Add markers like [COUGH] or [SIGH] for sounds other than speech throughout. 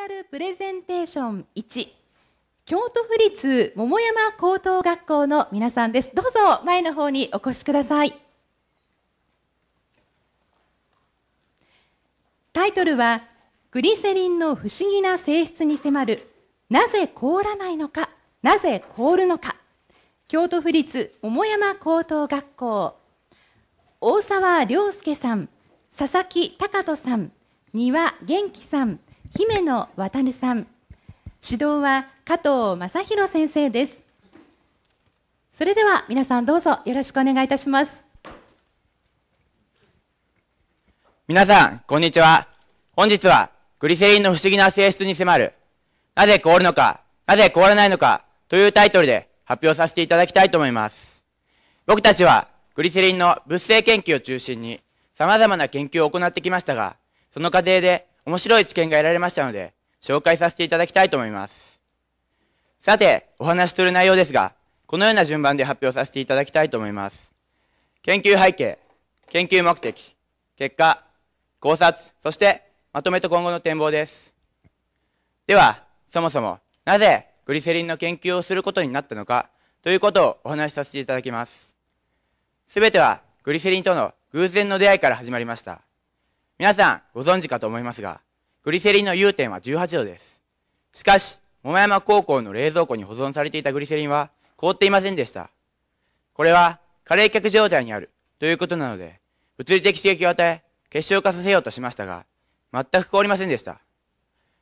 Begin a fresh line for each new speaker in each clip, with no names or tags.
ラルプレゼンテーション1京都府立桃山高等学校の皆さんですどうぞ前の方にお越しくださいタイトルはグリセリンの不思議な性質に迫るなぜ凍らないのかなぜ凍るのか京都府立桃山高等学校大沢良介さん佐々木隆人さん丹羽元気さん姫野渡さん指導は加藤正弘先生ですそれでは皆さんどうぞよろしくお願いいたします
皆さんこんにちは本日はグリセリンの不思議な性質に迫るなぜ凍るのかなぜ凍らないのかというタイトルで発表させていただきたいと思います僕たちはグリセリンの物性研究を中心に様々な研究を行ってきましたがその過程で面白い知見が得られましたので、紹介させていただきたいと思います。さて、お話しする内容ですが、このような順番で発表させていただきたいと思います。研究背景、研究目的、結果、考察、そしてまとめと今後の展望です。では、そもそも、なぜグリセリンの研究をすることになったのか、ということをお話しさせていただきます。すべてはグリセリンとの偶然の出会いから始まりました。皆さんご存知かと思いますが、グリセリンの融点は18度です。しかし、桃山高校の冷蔵庫に保存されていたグリセリンは凍っていませんでした。これは過冷却状態にあるということなので、物理的刺激を与え、結晶化させようとしましたが、全く凍りませんでした。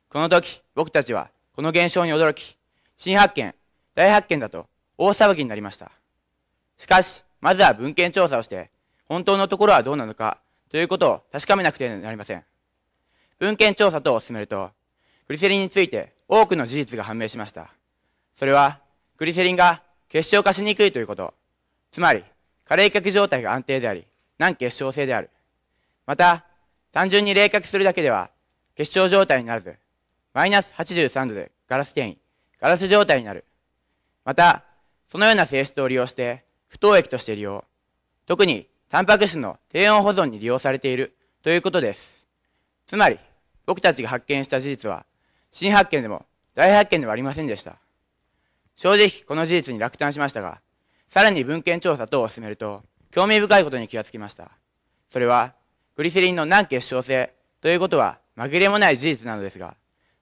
この時、僕たちはこの現象に驚き、新発見、大発見だと大騒ぎになりました。しかし、まずは文献調査をして、本当のところはどうなのかということを確かめなくてはなりません。文献調査等を進めると、グリセリンについて多くの事実が判明しました。それは、グリセリンが結晶化しにくいということ。つまり、過冷却状態が安定であり、難結晶性である。また、単純に冷却するだけでは、結晶状態にならず、マイナス83度でガラス転移、ガラス状態になる。また、そのような性質を利用して、不凍液として利用。特に、タンパク質の低温保存に利用されているということです。つまり、僕たちが発見した事実は、新発見でも大発見ではありませんでした。正直、この事実に落胆しましたが、さらに文献調査等を進めると、興味深いことに気がつきました。それは、グリセリンの難結晶性ということは紛れもない事実なのですが、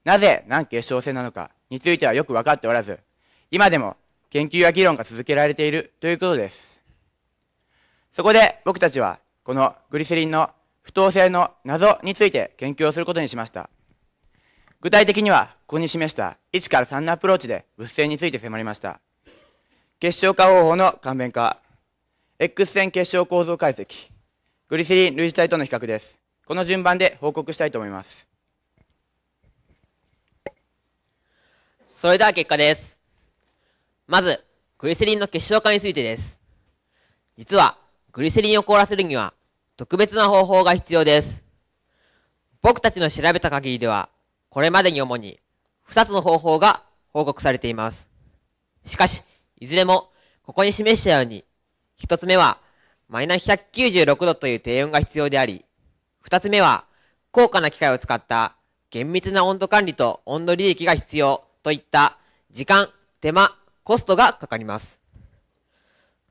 なぜ難結晶性なのかについてはよく分かっておらず、今でも研究や議論が続けられているということです。そこで僕たちはこのグリセリンの不透性の謎について研究をすることにしました。具体的にはここに示した1から3のアプローチで物性について迫りました。結晶化方法の簡便化、X 線結晶構造解析、グリセリン類似体との比較です。この順番で報告したいと思います。
それでは結果です。まず、グリセリンの結晶化についてです。実は、グリセリンを凍らせるには特別な方法が必要です。僕たちの調べた限りでは、これまでに主に2つの方法が報告されています。しかし、いずれもここに示したように、1つ目はマイナス196度という低温が必要であり、2つ目は高価な機械を使った厳密な温度管理と温度利益が必要といった時間、手間、コストがかかります。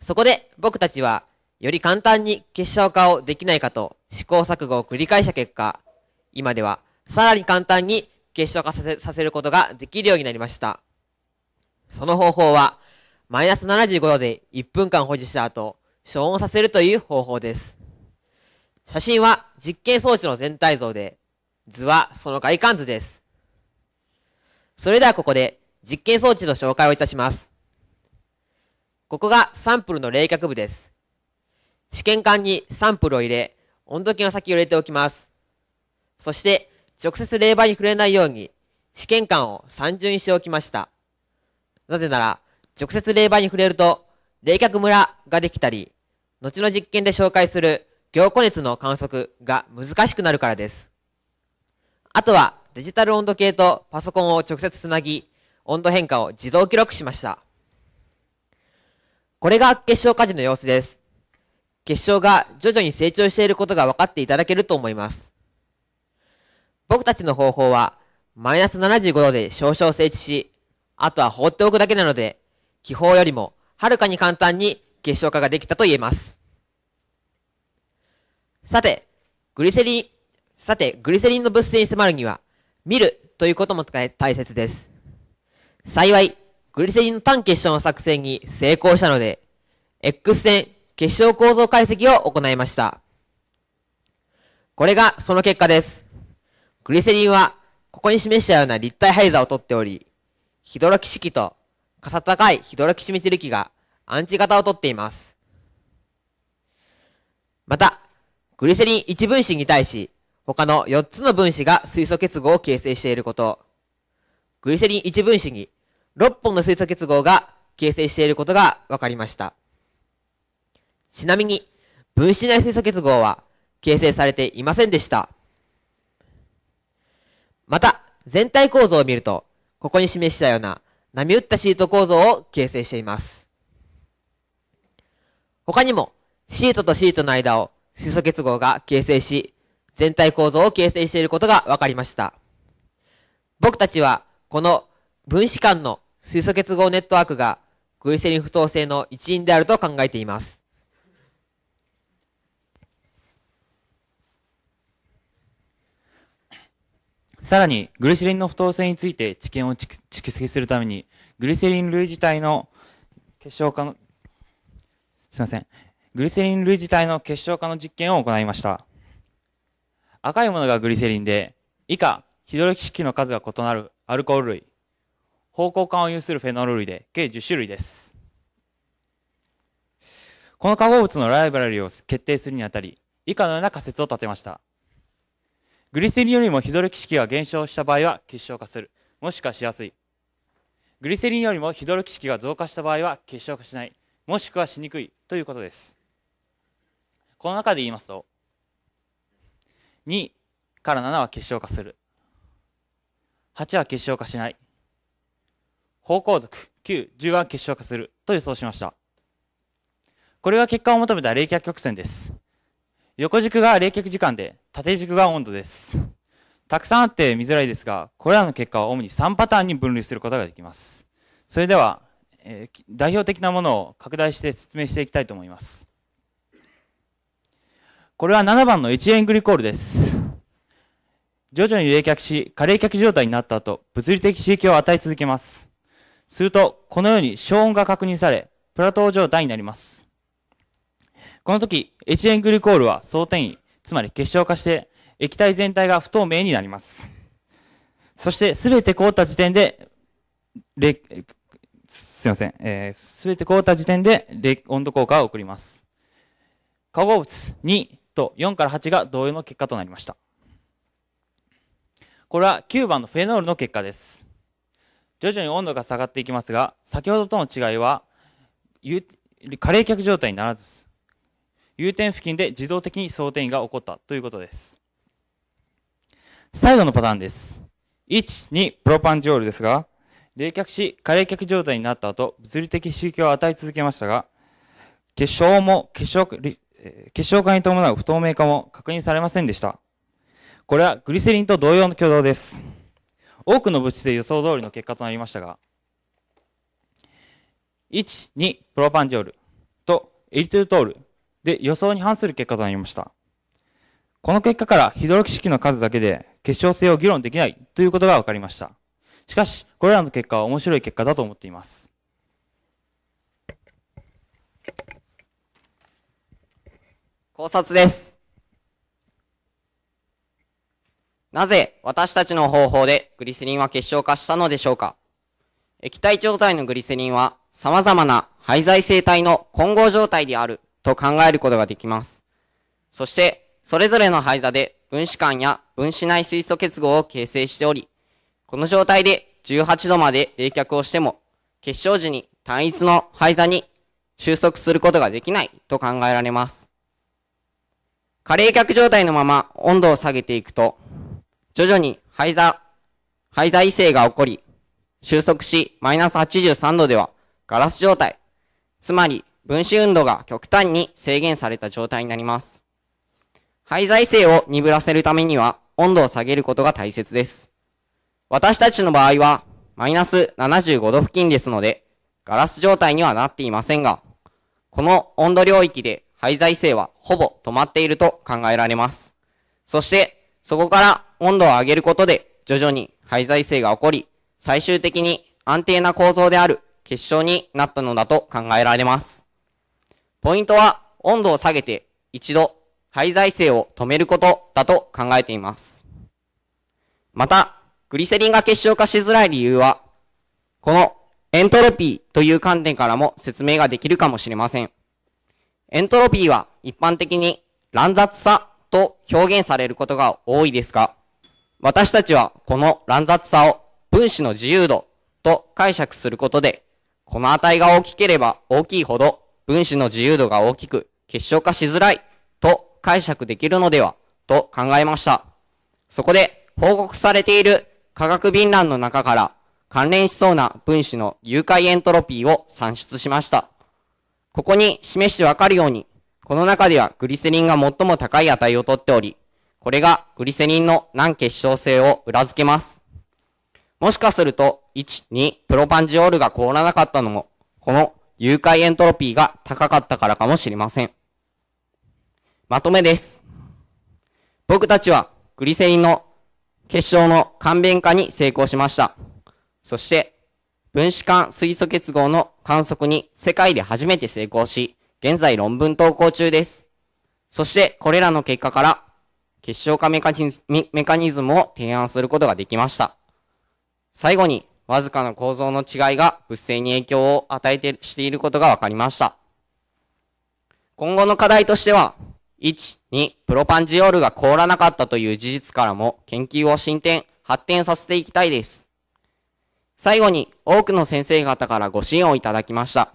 そこで僕たちはより簡単に結晶化をできないかと試行錯誤を繰り返した結果、今ではさらに簡単に結晶化させさせることができるようになりました。その方法は、マイナス75度で1分間保持した後、消音させるという方法です。写真は実験装置の全体像で、図はその外観図です。それではここで実験装置の紹介をいたします。ここがサンプルの冷却部です。試験管にサンプルを入れ、温度計の先を入れておきます。そして、直接冷媒に触れないように、試験管を三重にしておきました。なぜなら、直接冷媒に触れると、冷却ムラができたり、後の実験で紹介する凝固熱の観測が難しくなるからです。あとは、デジタル温度計とパソコンを直接つなぎ、温度変化を自動記録しました。これが結晶火事の様子です。結晶が徐々に成長していることが分かっていただけると思います。僕たちの方法は、マイナス75度で少々整地し、あとは放っておくだけなので、気泡よりもはるかに簡単に結晶化ができたと言えます。さて、グリセリン、さて、グリセリンの物性に迫るには、見るということも大切です。幸い、グリセリンの単結晶の作成に成功したので、X 線結晶構造解析を行いました。これがその結果です。グリセリンは、ここに示したような立体配座をとっており、ヒドロキシ基と、かさ高いヒドロキシメチル基がアンチ型をとっています。また、グリセリン1分子に対し、他の4つの分子が水素結合を形成していること、グリセリン1分子に6本の水素結合が形成していることが分かりました。ちなみに、分子内水素結合は形成されていませんでした。また、全体構造を見ると、ここに示したような波打ったシート構造を形成しています。他にも、シートとシートの間を水素結合が形成し、全体構造を形成していることが分かりました。僕たちは、この分子間の水素結合ネットワークがグリセリン不等性の一因であると考えています。
さらに、グリセリンの不透性について知見を蓄積するために、グリセリン類自体の結晶化の、すいません。グリセリン類自体の結晶化の実験を行いました。赤いものがグリセリンで、以下、ヒドロキシキの数が異なるアルコール類、方向感を有するフェノール類で計10種類です。この化合物のライバラリを決定するにあたり、以下のような仮説を立てました。グリセリンよりもヒドロキシ式が減少した場合は結晶化する。もしくはしやすい。グリセリンよりもヒドロキシ式が増加した場合は結晶化しない。もしくはしにくいということです。この中で言いますと、2から7は結晶化する。8は結晶化しない。方向族9、10は結晶化すると予想しました。これが結果を求めた冷却曲線です。横軸が冷却時間で、縦軸が温度です。たくさんあって見づらいですが、これらの結果は主に3パターンに分類することができます。それでは、えー、代表的なものを拡大して説明していきたいと思います。これは7番の1円グリコールです。徐々に冷却し、過冷却状態になった後、物理的刺激を与え続けます。すると、このように消音が確認され、プラトー状態になります。この時、エチレングルコールは相転移、つまり結晶化して液体全体が不透明になります。そしてすべて凍った時点で、すいません、えー、て凍った時点で温度効果を送ります。化合物2と4から8が同様の結果となりました。これは9番のフェノールの結果です。徐々に温度が下がっていきますが、先ほどとの違いは、加冷却状態にならず、有点付近で自動的に装填が起こったということです。最後のパターンです。1、2、プロパンジオールですが、冷却し、過冷却状態になった後、物理的刺激を与え続けましたが、結晶も結晶、結晶化に伴う不透明化も確認されませんでした。これはグリセリンと同様の挙動です。多くの物質で予想通りの結果となりましたが、1、2、プロパンジオールとエリトルトールで予想に反する結果となりました。この結果からヒドロキシキの数だけで結晶性を議論できないということが分かりました。しかし、これらの結果は面白い結果だと思っています。
考察です。なぜ私たちの方法でグリセリンは結晶化したのでしょうか液体状態のグリセリンは様々な廃材生体の混合状態であると考えることができます。そして、それぞれの配座で分子間や分子内水素結合を形成しており、この状態で18度まで冷却をしても、結晶時に単一の廃座に収束することができないと考えられます。過冷却状態のまま温度を下げていくと、徐々に廃座、廃座異性が起こり、収束し、マイナス83度ではガラス状態、つまり分子運動が極端に制限された状態になります。廃材性を鈍らせるためには温度を下げることが大切です。私たちの場合はマイナス75度付近ですので、ガラス状態にはなっていませんが、この温度領域で廃材性はほぼ止まっていると考えられます。そして、そこから温度を上げることで徐々に廃材性が起こり、最終的に安定な構造である結晶になったのだと考えられます。ポイントは温度を下げて一度廃材性を止めることだと考えています。また、グリセリンが結晶化しづらい理由は、このエントロピーという観点からも説明ができるかもしれません。エントロピーは一般的に乱雑さと表現されることが多いですが、私たちはこの乱雑さを分子の自由度と解釈することで、この値が大きければ大きいほど分子の自由度が大きく結晶化しづらいと解釈できるのではと考えました。そこで報告されている化学便覧の中から関連しそうな分子の誘拐エントロピーを算出しました。ここに示してわかるように、この中ではグリセリンが最も高い値をとっており、これがグリセリンの難結晶性を裏付けます。もしかすると、1、2、プロパンジオールが凍らなかったのも、この誘拐エントロピーが高かったからかもしれません。まとめです。僕たちはグリセリンの結晶の簡便化に成功しました。そして、分子間水素結合の観測に世界で初めて成功し、現在論文投稿中です。そして、これらの結果から、結晶化メカニズムを提案することができました。最後に、わずかな構造の違いが物性に影響を与えてしていることが分かりました。今後の課題としては、1、2、プロパンジオールが凍らなかったという事実からも研究を進展、発展させていきたいです。最後に多くの先生方からご支援をいただきました。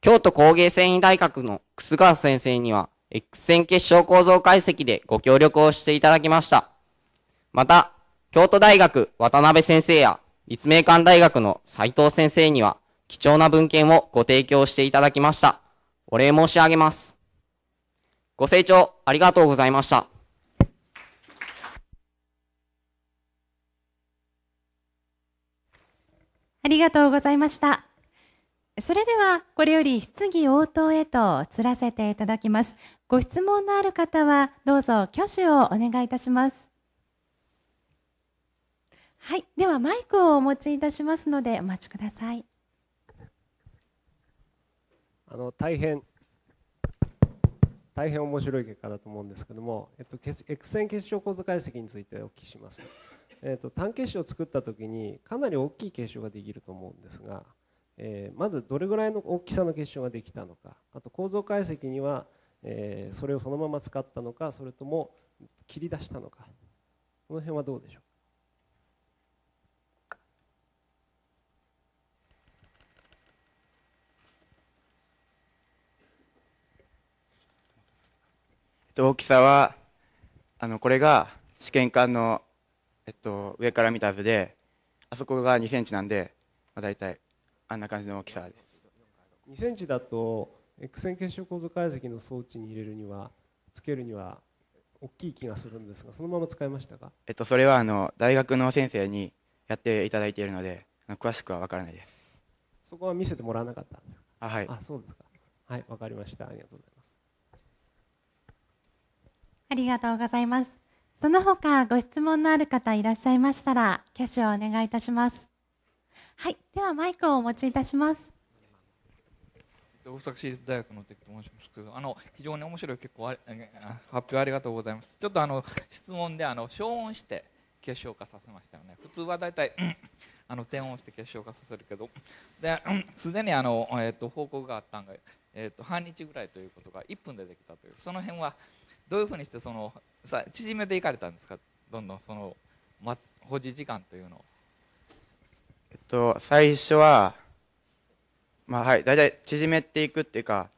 京都工芸繊維大学の楠川先生には X 線結晶構造解析でご協力をしていただきました。また、京都大学渡辺先生や立命館大学の斉藤先生には貴重な文献をご提供していただきました。お礼申し上げます。ご清聴ありがとうございました。
ありがとうございました。それでは、これより質疑応答へと移らせていただきます。ご質問のある方は、どうぞ挙手をお願いいたします。はい、ではマイクをお持ちいたしますのでお待ちください。
あの大変大変面白い結果だと思うんですけども、えっと、X 線結晶構造解析についてお聞きします。えっと、単結晶を作った時にかなり大きい結晶ができると思うんですが、えー、まずどれぐらいの大きさの結晶ができたのかあと構造解析には、えー、それをそのまま使ったのかそれとも切り出したのかこの辺はどうでしょう
大きさはあのこれが試験管の、えっと、上から見た図であそこが2センチなんで、まあ、大体あんな感じの大きさです2セ
ンチだと X 線結晶構造解析の装置に入れるにはつけるには大きい気がするんですがそのまま使いましたか、
えっと、それはあの大学の先生にやっていただいているので詳しくは分からないです
そこは見せてもらわなかったあはいあそうですかはい分かりましたありがとうございます
ありがとうございます。その他ご質問のある方いらっしゃいましたら、挙手をお願いいたします。はい、ではマイクをお持ちいたします。
大阪市立大学のテクと申しますけど、あの非常に面白い結構あ発
表ありがと
うございます。ちょっとあの質問であの消音して結晶化させましたよね。普通はだいたいあの点音して結晶化させるけど、ですで、にあのえっ、ー、と報告があったんがえっ、ー、と半日ぐらいということが1分でできたという。その辺はどういうふうにしてそのさ縮めていかれたんですかどんどんその、ま、保持時間というのを。
えっと最初はまあはい大体縮めていくっていうか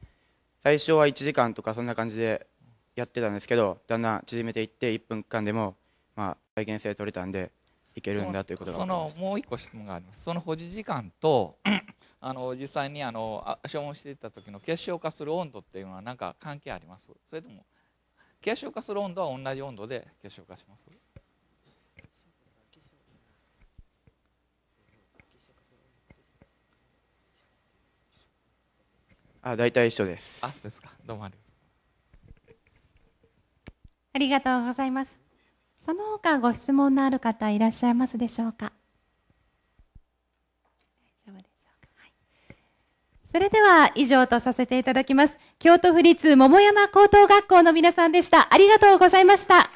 最初は1時間とかそんな感じでやってたんですけどだんだん縮めていって1分間でもまあ再現性取れたんでいけるんだということがそ
のもう一個質問がありますその保持時間と [CLEARS THROAT] あの実際にあの消耗していた時の結晶化する温度っていうのはなんか関係ありますそれとも結晶化する温度は同じ温度で結晶化します。
あ、大体一緒です。あ、そうですか。どうもありがとう。
ありがとうございます。その他ご質問のある方いらっしゃいますでしょうか。それでは以上とさせていただきます。京都府立桃山高等学校の皆さんでした。ありがとうございました。